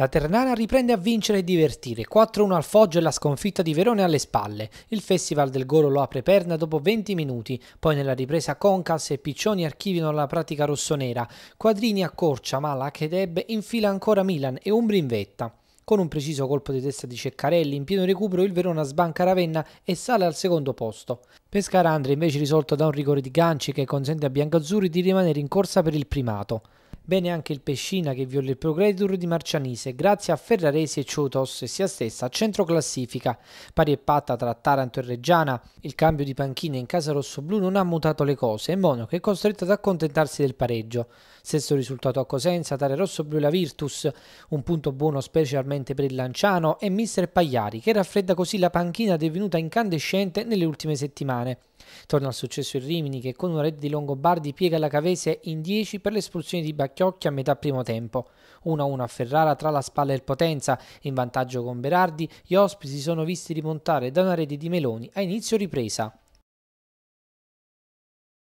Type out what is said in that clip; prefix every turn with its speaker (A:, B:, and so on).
A: La Ternana riprende a vincere e divertire, 4-1 al Foggio e la sconfitta di Verone alle spalle. Il Festival del Golo lo apre perna dopo 20 minuti, poi nella ripresa Concas e Piccioni archivino la pratica rossonera. Quadrini accorcia ma la Chedeb infila ancora Milan e Umbri in vetta. Con un preciso colpo di testa di Ceccarelli, in pieno recupero il Verona sbanca Ravenna e sale al secondo posto. Pescara Andrea invece risolto da un rigore di ganci che consente a Biancazzurri di rimanere in corsa per il primato. Bene anche il Pescina che viola il Progredur di Marcianise grazie a Ferraresi e Ciotos e sia stessa a centro classifica. Pari e patta tra Taranto e Reggiana. Il cambio di panchina in casa rossoblu non ha mutato le cose e Monaco è costretto ad accontentarsi del pareggio. Stesso risultato a Cosenza, Tare Rossoblu e la Virtus. Un punto buono specialmente per il Lanciano e mister Pagliari che raffredda così la panchina divenuta incandescente nelle ultime settimane. Torna al successo il Rimini che con una rete di Longobardi piega la Cavese in 10 per l'espulsione di Bacchiocchi a metà primo tempo. 1-1 a Ferrara tra la spalla e il Potenza, in vantaggio con Berardi, gli ospiti si sono visti rimontare da una rete di Meloni a inizio ripresa.